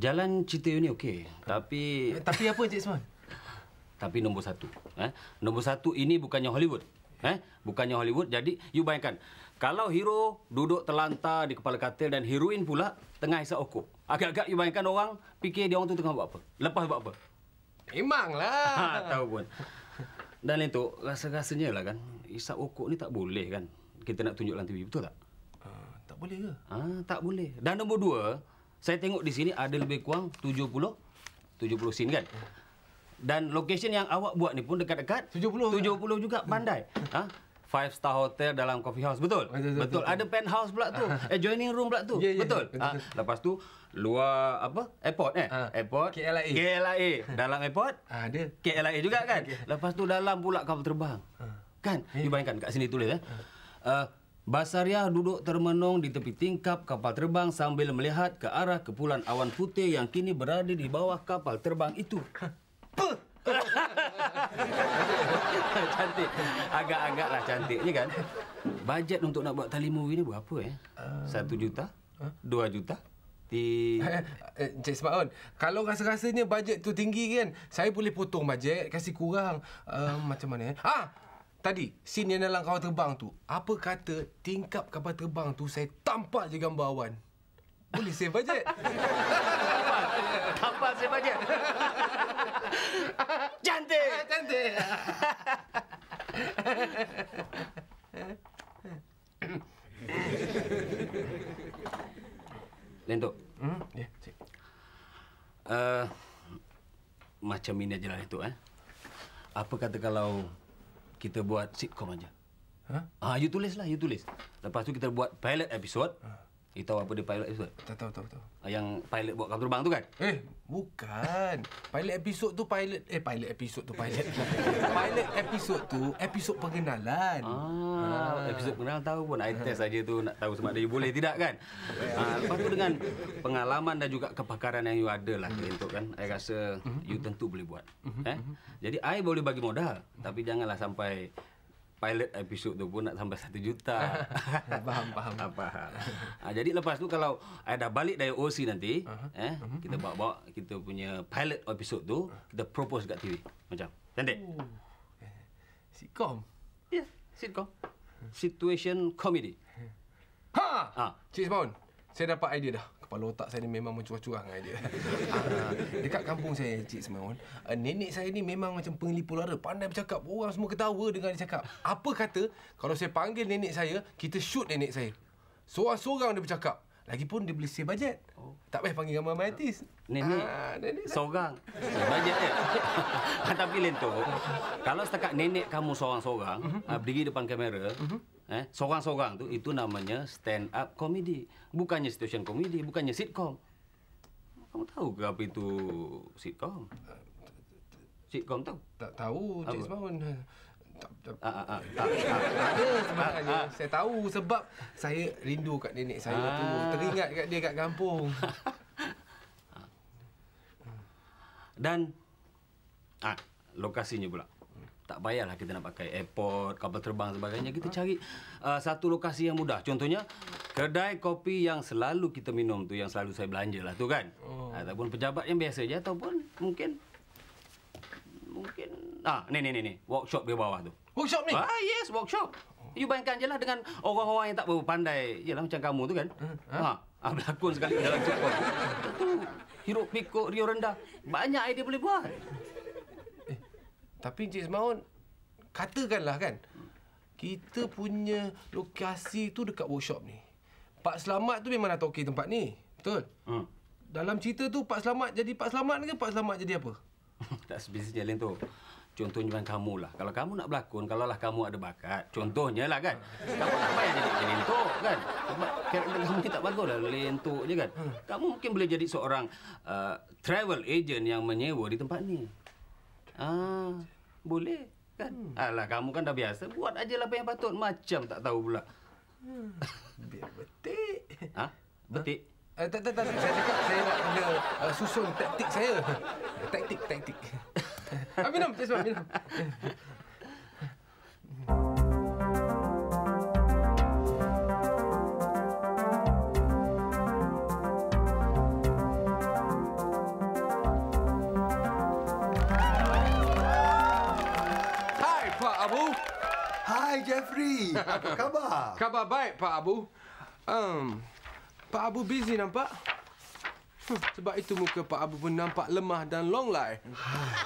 Jalan cerita ni okey. Tapi... Eh, tapi apa, Encik Isman? tapi nombor satu. Eh? Nombor satu ini bukannya Hollywood. Eh? Bukannya Hollywood. Jadi, you bayangkan. Kalau hero duduk terlantar di kepala katil dan heroin pula tengah isap okok. Agak-agak you bayangkan orang fikir dia orang tu tengah buat apa. Lepas buat apa. Memanglah. Ha, tahu pun. Dan itu rasa-rasanya lah kan. Isap okok ni tak boleh kan. Kita nak tunjuk dalam TV. Betul tak? Uh, tak boleh ke? Ha, tak boleh. Dan nombor dua, saya tengok di sini ada lebih kurang 70 70 sin kan. Dan lokasi yang awak buat ni pun dekat-dekat 70 70 juga pandai. Hmm. Ha? Five star hotel dalam coffee house betul. Betul. betul, betul. Ada penthouse pula tu. Adjoining eh, room pula tu. Yeah, yeah, ya. betul. Yeah, ha? betul. Lepas tu luar apa? Airport eh. Uh, airport KLIA. KLIA. Dalam airport ha, ada KLIA juga kan. Lepas tu dalam pula kapal terbang. Uh, kan? dibayangkan ya. kat sini tulis eh. Uh, Basariah duduk termenung di tepi tingkap kapal terbang sambil melihat ke arah kepulan awan putih yang kini berada di bawah kapal terbang itu. cantik. Agak-agaklah cantiknya kan. Bajet untuk nak buat tali movie ni berapa ya? Satu juta? Eh? Dua juta? Di... Encik Smaun, kalau rasa-rasanya bajet tu tinggi kan, saya boleh potong bajet, kasih kurang. Uh, macam mana? Ah, Tadi Scene yang dalam kapal terbang tu Apa kata Tingkap kapal terbang tu Saya tampak je gambar awan Boleh save budget Tampak save budget Cantik ah, Cantik Lento, hmm? Ya yeah, Macam ini ajalah itu, eh. Apa kata kalau kita buat sitcom aja. Ha? Ah, you tulis lah, you tulis. Lepas tu kita buat pilot episode. Ha. Eh, tahu apa dia pilot episode? Tak tahu, tahu, tahu. Ah, yang pilot buat kapal terbang tu kan? Eh, bukan. Pilot episode tu pilot... Eh, pilot episode tu pilot. pilot episode tu episod pengenalan. Ah, ah. episode pengenalan tahu pun. I test saja tu nak tahu sebab dia boleh tidak kan? ah, lepas tu dengan pengalaman dan juga kepakaran yang you ada lah mm. kan, I rasa mm-hmm. tentu boleh buat. Hmm. Eh? Hmm. Jadi, I boleh bagi modal. Tapi janganlah sampai pilot episode tu pun nak sampai satu juta. Paham paham Ha, faham. Ha, jadi lepas tu kalau saya dah balik dari OC nanti, uh-huh. eh, uh-huh. kita bawa-bawa kita punya pilot episode tu, kita uh-huh. propose kat TV. Macam, cantik. Oh. Sitcom? Ya, yeah, sitcom. Situation comedy. Ha! ha. Ah. Cik Sebaun, saya dapat idea dah. Kepala otak saya ni memang mencuah-cuah dengan idea. Ah, dekat kampung saya, Cik Semaun, eh, nenek saya ni memang macam pengelipu lara. Pandai bercakap. Orang semua ketawa dengan dia cakap. Apa kata kalau saya panggil nenek saya, kita shoot nenek saya. Seorang-seorang dia bercakap. Lagipun dia boleh save bajet. Oh. Tak payah panggil ramai-ramai artis. Nenek, ah, nenek seorang. bajet dia. Hantar pilihan tu. Kalau setakat nenek kamu seorang-seorang, uh-huh. berdiri depan kamera, uh-huh eh, sorang-sorang tu itu namanya stand up comedy. Bukannya situation comedy, bukannya sitcom. Kamu tahu ke apa itu sitcom? Sitcom tahu? Tak tahu, Cik Sebaun. Ah, ah, ah. Saya tahu sebab saya rindu kat nenek saya tu. Teringat kat dia kat kampung. Dan ah, lokasinya pula tak payahlah kita nak pakai airport, kapal terbang sebagainya. Kita cari uh, satu lokasi yang mudah. Contohnya, kedai kopi yang selalu kita minum tu, yang selalu saya belanjalah tu kan. Oh. Ataupun pejabat yang biasa je ataupun mungkin mungkin ah ni ni ni ni workshop di bawah tu. Workshop ni? Ah yes, workshop. You bayangkan je lah dengan orang-orang yang tak berapa pandai. Yalah macam kamu tu kan. Ha. Hmm, huh? Ha. Ah, ah berlakon sekali dalam cukup. Tu, hirup pikuk, rio rendah. Banyak idea boleh buat. Tapi Encik Ismaun katakanlah kan kita punya lokasi tu dekat workshop ni. Pak Selamat tu memang dah okey tempat ni. Betul? Hmm. Dalam cerita tu Pak Selamat jadi Pak Selamat ke Pak Selamat jadi apa? tak sebenarnya lain tu. Contohnya dengan kamu lah. Kalau kamu nak berlakon, kalau lah kamu ada bakat. Contohnya lah kan. kamu tak payah jadi lentuk kan. kerana karakter kamu tak bagus lah. Lentuk je kan. Hmm. Kamu mungkin boleh jadi seorang uh, travel agent yang menyewa di tempat ni. Ah, boleh kan? Hmm. Alah, ah, kamu kan dah biasa. Buat aja lah apa yang patut. Macam tak tahu pula. Hmm. Biar betik. Ha? Betik? Ha? Uh, tak, tak, tak. Saya cakap saya nak kena uh, susun taktik saya. Taktik, taktik. Ah, minum, minum. Hai Jeffrey, apa khabar? Khabar baik Pak Abu. Um, Pak Abu busy nampak. Sebab itu muka Pak Abu pun nampak lemah dan long lai.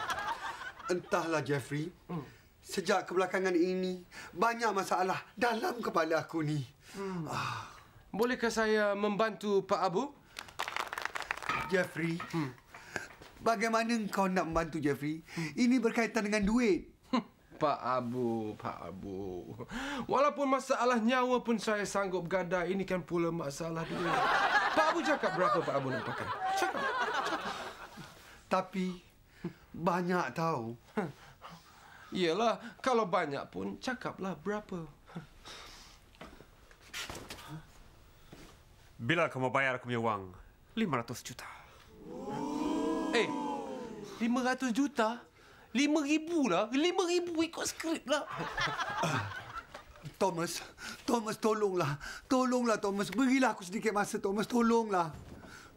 Entahlah Jeffrey. Hmm. Sejak kebelakangan ini, banyak masalah dalam kepala aku ni. Hmm. Ah. Bolehkah saya membantu Pak Abu? Jeffrey, hmm. bagaimana kau nak membantu Jeffrey? Hmm. Ini berkaitan dengan duit. Pak Abu, Pak Abu. Walaupun masalah nyawa pun saya sanggup gada, ini kan pula masalah dia. Pak Abu cakap berapa Pak Abu nak pakai? Cakap. Tapi banyak tahu. Iyalah, kalau banyak pun cakaplah berapa. Bila kamu bayar aku punya wang? 500 juta. Eh, 500 juta? Lima ribu lah. Lima ribu ikut skrip lah. Thomas, Thomas tolonglah. Tolonglah Thomas. Berilah aku sedikit masa Thomas. Tolonglah.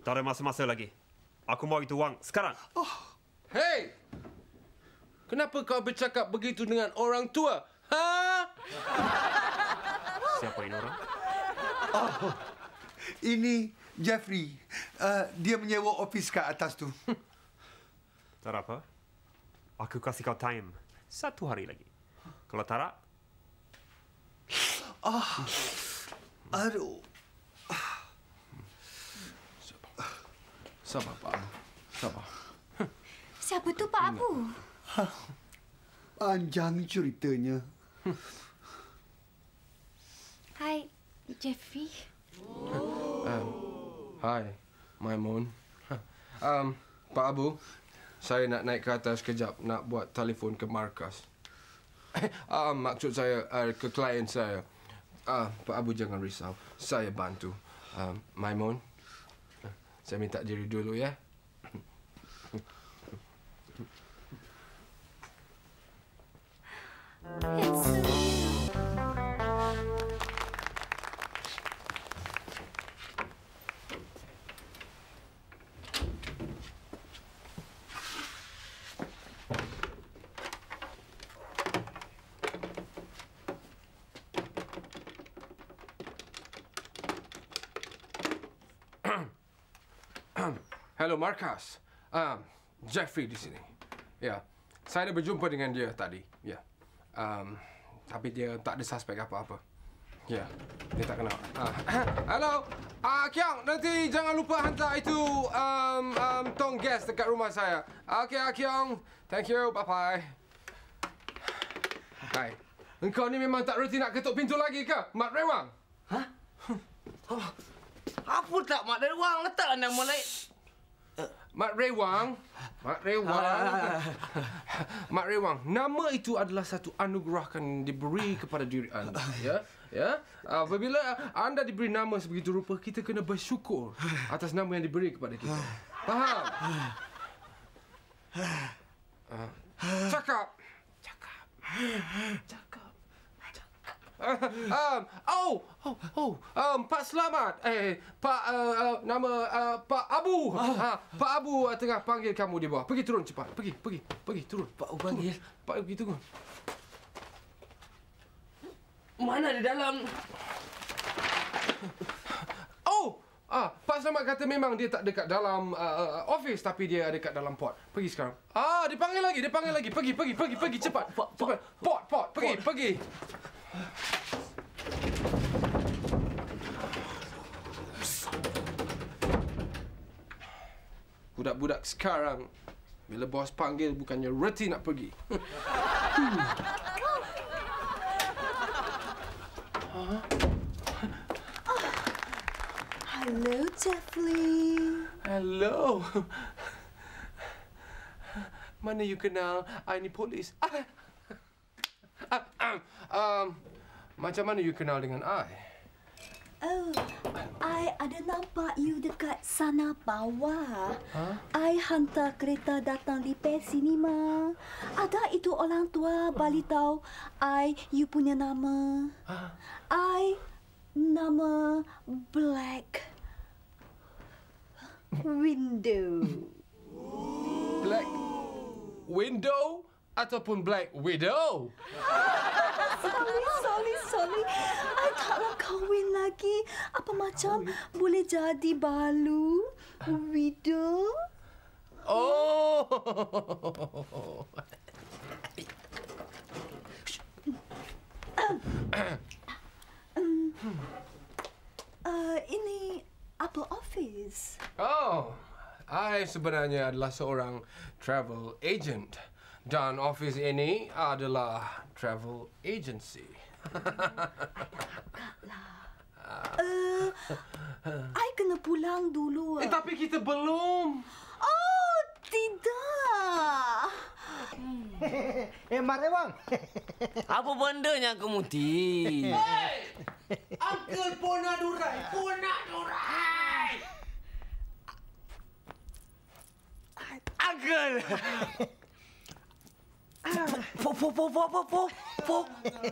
Tak ada masa-masa lagi. Aku mau itu wang sekarang. Oh. Hey! Kenapa kau bercakap begitu dengan orang tua? Ha? Siapa ini orang? Oh. Ini Jeffrey. Uh, dia menyewa ofis kat atas tu. Tak apa. Aku kasih kau time. Satu hari lagi. Kalau tak nak... Ah. Aduh. Sabar. Sabar, Pak. Sabar. Siapa tu Pak Abu? Panjang ceritanya. Hai, Jeffy. Oh. Um, hai, Maimun. Um, Pak Abu saya nak naik ke atas kejap nak buat telefon ke markas. Ah, uh, maksud saya uh, ke klien saya. Ah, uh, Pak Abu jangan risau. Saya bantu. Um, Maimun, saya minta diri dulu ya. It's Hello Markas. Ah, um, Jeffrey di sini. Ya. Yeah. Saya dah berjumpa dengan dia tadi. Ya. Yeah. Um, tapi dia tak ada suspek apa-apa. Ya. Yeah. Dia tak kenal. Ah. Hello. Ah, uh, Kiang, nanti jangan lupa hantar itu um, um, tong gas dekat rumah saya. Okay, ah, Kiang. Thank you. Bye-bye. Hai. Engkau ni memang tak reti nak ketuk pintu lagi ke? Mat Rewang? Hah? Apa? Oh, apa tak Mat Rewang? Letaklah nama lain. Le- Mat Ray Wang. Mat Ray ha, Wang. Ha, ha. Mat Ray Wang. Nama itu adalah satu anugerah yang diberi kepada diri anda. Ya. Ya. Apabila anda diberi nama sebegitu rupa, kita kena bersyukur atas nama yang diberi kepada kita. Faham? Ah. Cakap. Cakap. Cakap. um, oh, oh, oh, um, Pak Selamat, eh, Pak uh, uh, nama uh, Pak Abu, ah. ha, Pak Abu uh, tengah panggil kamu di bawah. Pergi turun cepat, pergi, pergi, pergi turun. Pak Abu panggil, Pak Abu pergi Mana di dalam? Oh, ah, uh, Pak Selamat kata memang dia tak dekat dalam uh, uh, office, tapi dia ada dekat dalam port. Pergi sekarang. Ah, dipanggil lagi, dipanggil lagi. Pergi, pergi, pergi, pergi cepat, cepat. Port, port. pergi. pergi. Budak-budak sekarang, bila bos panggil, bukannya reti nak pergi. Hello, Jeffrey. Hello. Mana you kenal? I ni polis. Ah. Ah, ah, um, macam mana you kenal dengan I? Oh, I ada nampak you dekat sana bawah. Ha? I hantar kereta datang di pe cinema. Ada itu orang tua bali tahu I you punya nama. Ha? I nama Black Window. Black Window ataupun Black Widow? Ha? sorry, sorry, sorry. tak nak kahwin lagi. Apa macam kahwin. boleh jadi balu? Widow? Oh! Eh, ini apa Office. Oh, I sebenarnya adalah seorang travel agent. Dan ofis ini adalah travel agency. Eh, uh, kena pulang dulu. Eh, tapi kita belum. Oh, tidak. eh, Mak Rewang. Apa benda yang kamu ti? Hey! Uncle Pona Durai! Pona Durai! Uncle! Po, po, po, po, po, po.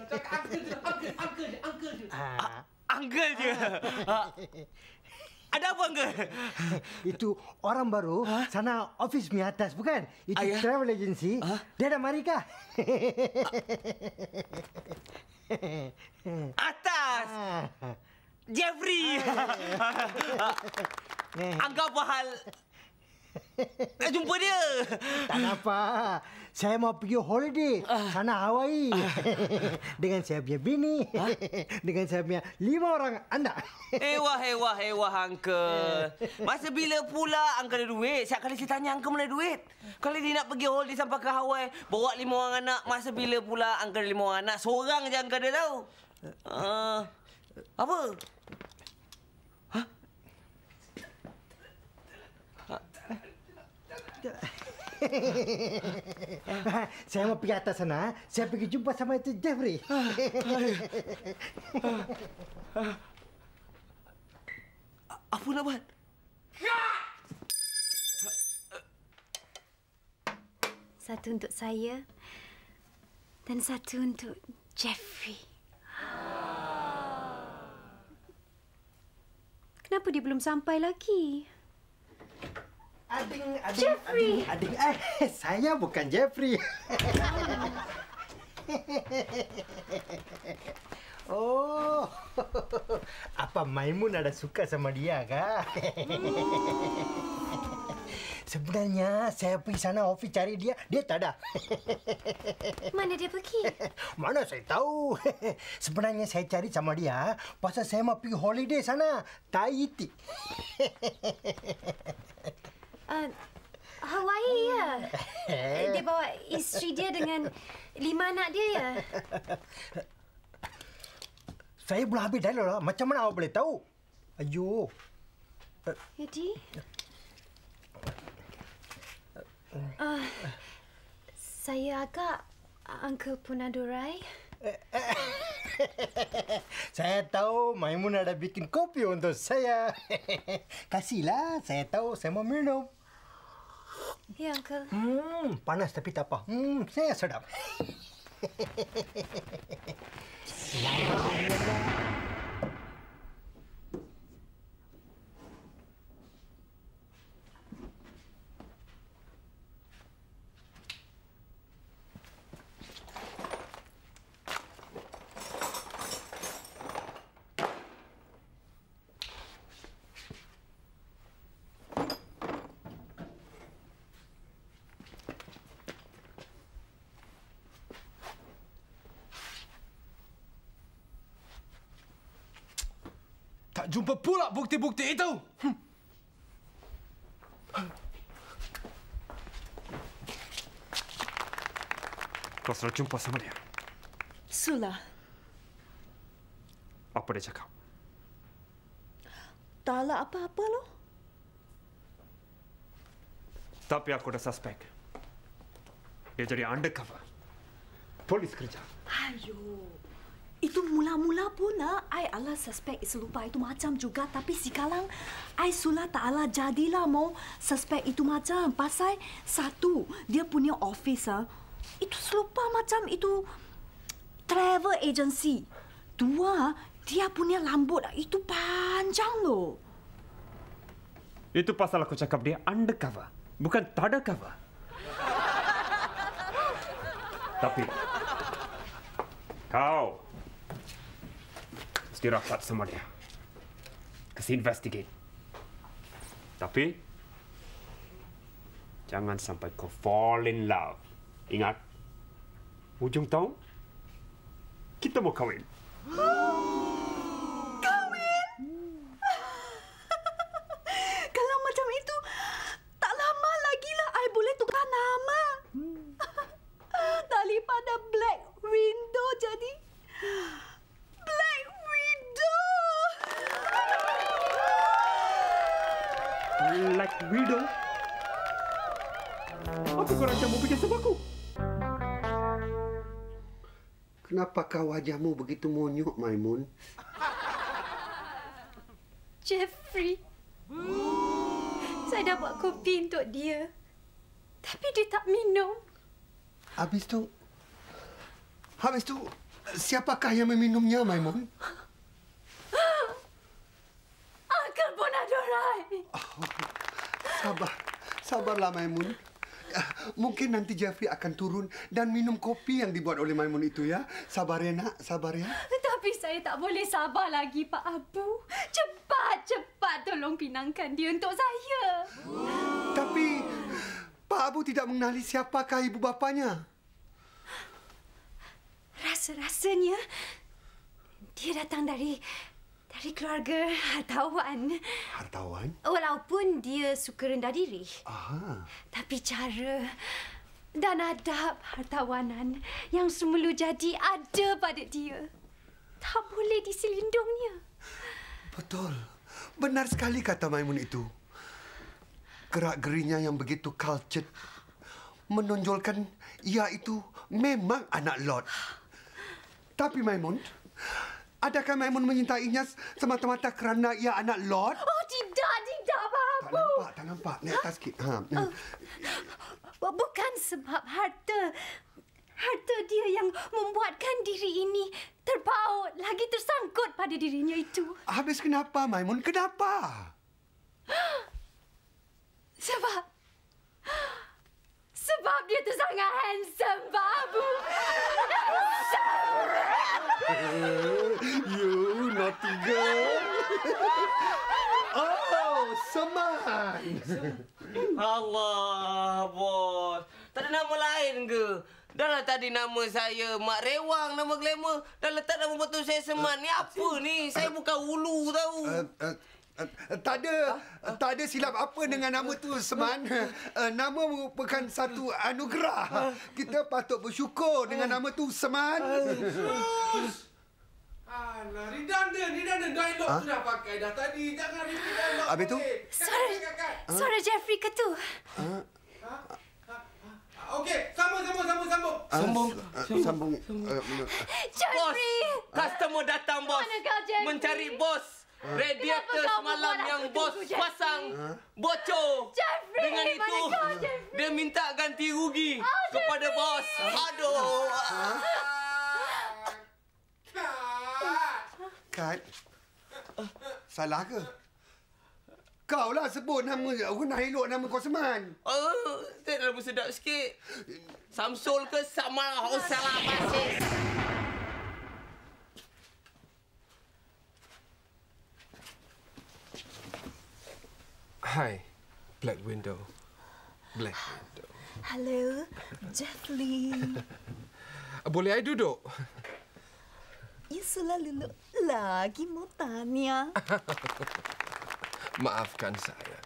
Cakap uncle je, uncle je, uncle ah. je. Uh. Ah. Uncle je? Ada apa, Uncle? Itu orang baru, ha? sana office mi atas, bukan? Itu travel agency. Ha? Dia ada mari kah? atas! Ah. Jeffrey! Anggap apa hal Eh, jumpa dia. Tak apa. Saya mau pergi holiday uh. sana Hawaii. Uh. Dengan saya punya bini. Huh? Ha? Dengan saya punya lima orang anak Eh, wah, eh, wah, eh, Uncle. Masa bila pula Uncle ada duit? Setiap kali saya tanya Uncle mana duit? Kalau dia nak pergi holiday sampai ke Hawaii, bawa lima orang anak. Masa bila pula Uncle ada lima orang anak? Seorang je Uncle dia tahu. Uh. Apa? Apa? Saya mau pergi atas sana. Saya pergi jumpa sama itu Jeffrey. Apa nak buat? Satu untuk saya dan satu untuk Jeffrey. Kenapa dia belum sampai lagi? Ading, ading, Jeffrey. ading, ading. Eh, Ay, saya bukan Jeffrey. Oh. Apa Maimun ada suka sama dia ke? Sebenarnya saya pergi sana ofis cari dia, dia tak ada. Mana dia pergi? Mana saya tahu. Sebenarnya saya cari sama dia ah. pasal saya mau pergi holiday sana, Tahiti uh, Hawaii ya. Dia bawa isteri dia dengan lima anak dia ya. Saya belum habis dah lah. Macam mana awak boleh tahu? Ayuh. Eh. Jadi? Ya, uh, ah, saya agak uh, Uncle Punadurai. saya tahu Maimun ada bikin kopi untuk saya. Kasihlah, saya tahu saya mau minum. Hey, Uncle. Mmm, panas tapi tak apa. Hmm, saya sedap. la, la, la, la. tak jumpa pula bukti-bukti itu. Kau sudah jumpa sama dia? Sula. Apa dia cakap? Taklah apa-apa loh. Tapi aku dah suspek. Dia jadi undercover. Polis kerja. Ayuh. Itu mula-mula pun, saya ah, ala suspek selupa itu macam juga. Tapi sekarang, saya sula tak ala jadilah mau suspek itu macam. Pasal satu, dia punya office, ah, itu selupa macam itu travel agency. Dua, dia punya rambut ah, itu panjang lo. Itu pasal aku cakap dia undercover, bukan cover. Tapi, kau, Mesti rapat sama dia. Kasi investigate. Tapi... Jangan sampai kau fall in love. Ingat, Ujung tahun, kita mau kawin. Oh! Apakah wajahmu begitu monyuk, Maimun? Jeffrey. Saya dah buat kopi untuk dia. Tapi dia tak minum. Habis tu. Habis tu siapakah yang meminumnya, Maimun? Akal Bonadorai. Oh, sabar. Sabarlah, Maimun. Ah, mungkin nanti Jeffrey akan turun dan minum kopi yang dibuat oleh Maimun itu ya. Sabar ya nak, sabar ya. Tapi saya tak boleh sabar lagi Pak Abu. Cepat, cepat tolong pinangkan dia untuk saya. Tapi Pak Abu tidak mengenali siapakah ibu bapanya. Rasa-rasanya dia datang dari dari keluarga hartawan. Hartawan? Walaupun dia suka rendah diri. Aha. Tapi cara dan adab hartawanan yang semula jadi ada pada dia. Tak boleh diselindungnya. Betul. Benar sekali kata Maimun itu. Gerak gerinya yang begitu cultured menonjolkan ia itu memang anak Lord. Tapi Maimun, Adakah Maimun menyintainya semata-mata kerana ia anak Lord? Oh, tidak, tidak, Abang Tak nampak, tak nampak. Naik atas sikit. Ha. Uh, bukan sebab harta. Harta dia yang membuatkan diri ini terpaut lagi tersangkut pada dirinya itu. Habis kenapa, Maimun? Kenapa? Sebab... Sebab dia tu sangat handsome, Babu. Handsome! Ga. Oh, Seman. Allah, bos. Tak ada nama lain ke? Dah lah tadi nama saya Mak Rewang, nama glamour. Dah letak nama betul saya Seman. Ni apa ni? Saya bukan ulu tahu. Uh, eh, uh, eh, eh, tak ada, tak ada silap apa dengan nama tu Seman. nama merupakan satu anugerah. Kita patut bersyukur dengan nama tu Seman. Uh, Alah, redundant, redundant. Dialog ha? tu dah pakai dah tadi. Jangan repeat dialog. Habis tu? Suara, kakak. suara Jeffrey ke tu? Ha? Okey, sambung, sambung, sambung, sambung. Uh, sambung. sambung. Uh, bos, customer datang bos. Mencari bos. Uh. Radiator semalam yang bos pasang uh. bocor. Jeffrey, Dengan itu, dia minta ganti rugi oh, kepada bos. Aduh. Kat. Salah ke? Kau lah sebut nama aku nak elok nama kau Seman. Oh, uh, tak lebih sedap sikit. Samsul ke Samal Hosala Basis? Hi, Black Window. Black Window. Hello, Jeff Lee. Boleh I duduk? You selalu look lagi mau tanya. Maafkan saya.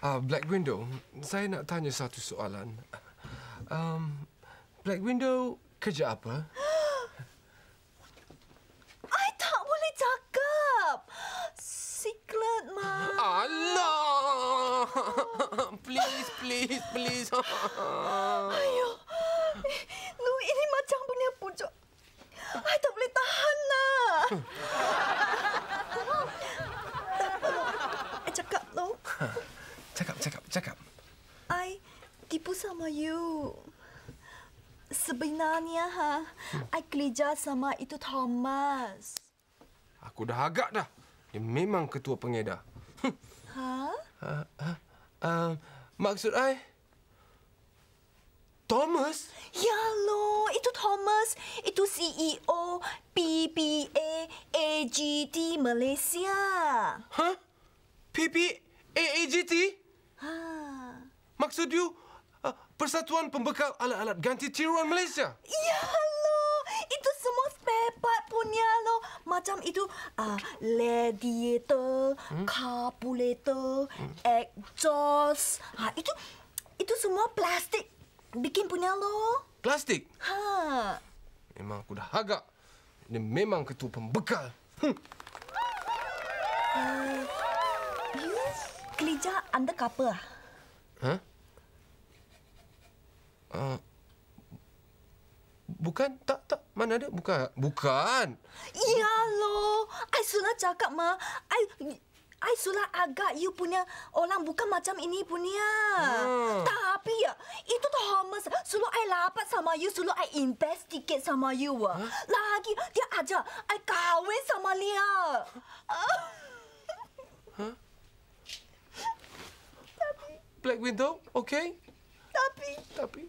Uh, Black Window, saya nak tanya satu soalan. Um, Black Window kerja apa? I tak boleh cakap. Secret, Ma. Allah! Please, please, please. sama you. Sebenarnya ha, hmm. I kerja sama itu Thomas. Aku dah agak dah. Dia memang ketua pengedar. Ha? Uh, uh, uh, maksud I Thomas? Ya lo, itu Thomas, itu CEO PPA AGT Malaysia. Hah? PPA AGT? Ha. Maksud you Persatuan Pembekal Alat-Alat Ganti Tiruan Malaysia. Ya lo, itu semua spare part punya lo. Macam itu uh, ah, radiator, hmm? carburetor, hmm? exhaust. Ha, itu itu semua plastik bikin punya lo. Plastik? Ha. Memang aku dah agak. Ini memang ketua pembekal. Hmm. Uh, eh, you, kelijah undercover? Ah? Hah? Uh, bukan tak tak mana ada bukan bukan ya lo ai sudah cakap mah, ai ai sudah agak you punya orang bukan macam ini punya hmm. tapi ya itu tu Thomas suruh ai lapat sama you suruh ai investigate sama you huh? lagi dia aja ai kawin sama dia huh? tapi black Widow, okay tapi tapi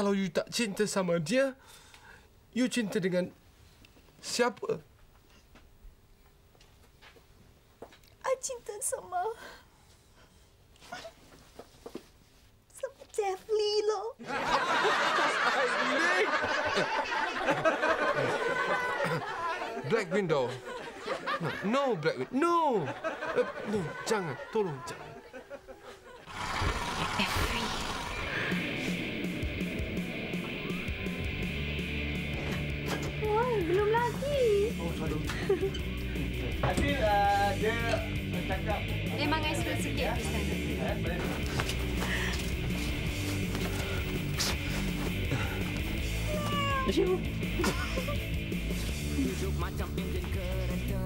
kalau you tak cinta sama dia, you cinta dengan siapa? I cinta sama... sama Jeff Lee, lo. Black Window. No, no Black Window. No. Uh, no, jangan. Tolong, jangan. tu. dia bercakap. Memang ice cream sikit. Ya, Duduk macam enjin kereta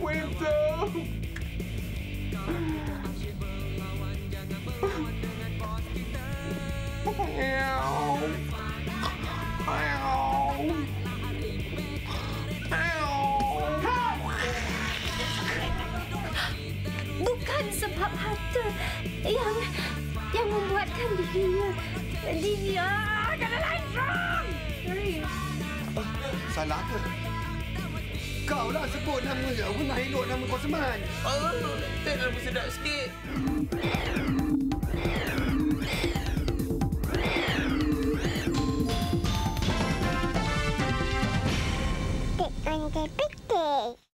Winter. Ow. Ow. Ow. Bukan sebab harta yang yang membuatkan dirinya dia kena lain. Sorry. salah ke? kau lah sebut nama dia. Aku nak elok nama kau seman. Oh, tak lah sedap sikit. Pick on the pick.